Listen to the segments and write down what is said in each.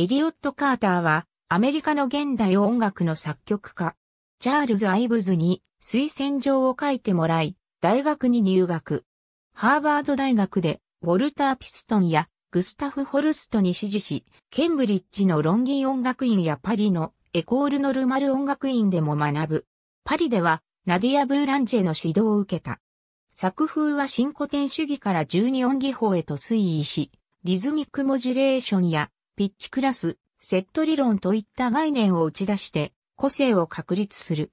エリオット・カーターは、アメリカの現代音楽の作曲家、チャールズ・アイブズに推薦状を書いてもらい、大学に入学。ハーバード大学で、ウォルター・ピストンやグスタフ・ホルストに支持し、ケンブリッジのロンギー音楽院やパリのエコール・ノルマル音楽院でも学ぶ。パリでは、ナディア・ブーランジェの指導を受けた。作風は新古典主義から十二音技法へと推移し、リズミックモジュレーションやピッチクラス、セット理論といった概念を打ち出して、個性を確立する。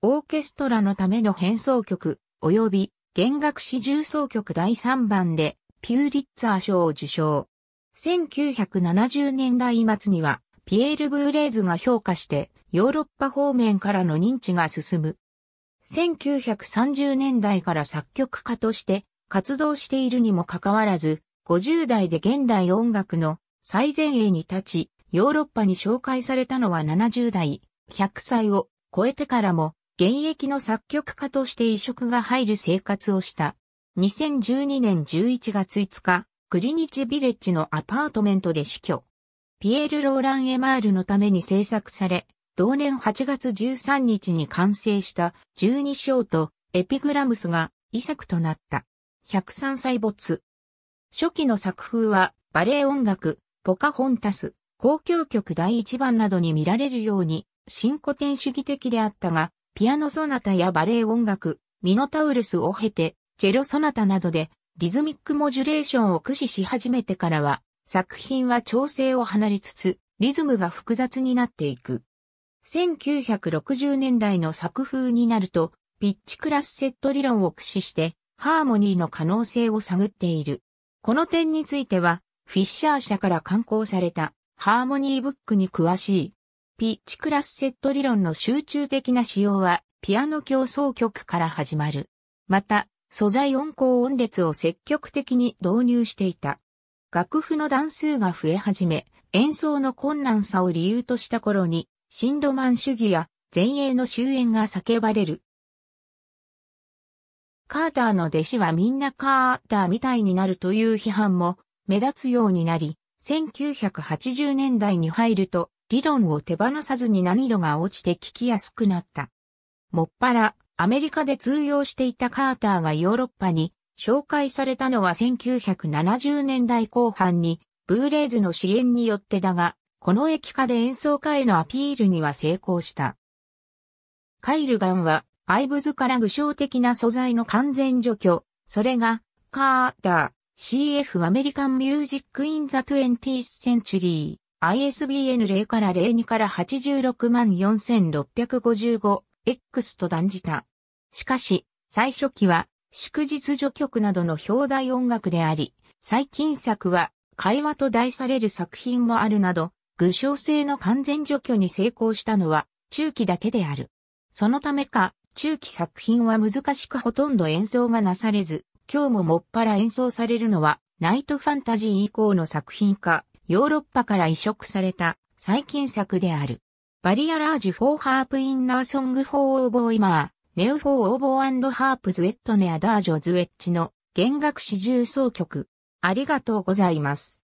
オーケストラのための変奏曲、及び弦楽四重奏曲第3番で、ピューリッツァー賞を受賞。1970年代末には、ピエール・ブーレーズが評価して、ヨーロッパ方面からの認知が進む。1930年代から作曲家として活動しているにもかかわらず、50代で現代音楽の最前衛に立ち、ヨーロッパに紹介されたのは70代、100歳を超えてからも、現役の作曲家として移植が入る生活をした。2012年11月5日、クリニチビレッジのアパートメントで死去。ピエール・ローラン・エマールのために制作され、同年8月13日に完成した12章とエピグラムスが遺作となった。103歳没。初期の作風はバレエ音楽、ポカホンタス、交響曲第一番などに見られるように、新古典主義的であったが、ピアノソナタやバレエ音楽、ミノタウルスを経て、チェロソナタなどで、リズミックモジュレーションを駆使し始めてからは、作品は調整を離れつつ、リズムが複雑になっていく。1960年代の作風になると、ピッチクラスセット理論を駆使して、ハーモニーの可能性を探っている。この点については、フィッシャー社から刊行されたハーモニーブックに詳しい。ピッチクラスセット理論の集中的な使用はピアノ競争曲から始まる。また、素材音高音列を積極的に導入していた。楽譜の段数が増え始め、演奏の困難さを理由とした頃に、シンドマン主義や前衛の終焉が叫ばれる。カーターの弟子はみんなカーターみたいになるという批判も目立つようになり、1980年代に入ると理論を手放さずに難易度が落ちて聞きやすくなった。もっぱら、アメリカで通用していたカーターがヨーロッパに紹介されたのは1970年代後半に、ブーレーズの支援によってだが、この液化で演奏家へのアピールには成功した。カイルガンは、アイブズから具象的な素材の完全除去、それが、カーター、CF アメリカンミュージックインザ 20th Century ISBN 0から02から864,655 X と断じた。しかし、最初期は祝日序曲などの表題音楽であり、最近作は会話と題される作品もあるなど、具象性の完全除去に成功したのは中期だけである。そのためか、中期作品は難しくほとんど演奏がなされず、今日ももっぱら演奏されるのは、ナイトファンタジー以降の作品か、ヨーロッパから移植された最近作である。バリアラージュ・フォー・ハープ・イン・ナー・ソング・フォー・オーボー・イマー、ネウ・フォー・オーボー・ハープ・ズ・ウェット・ネ・アダージョ・ズ・ウェッチの弦楽四重奏曲。ありがとうございます。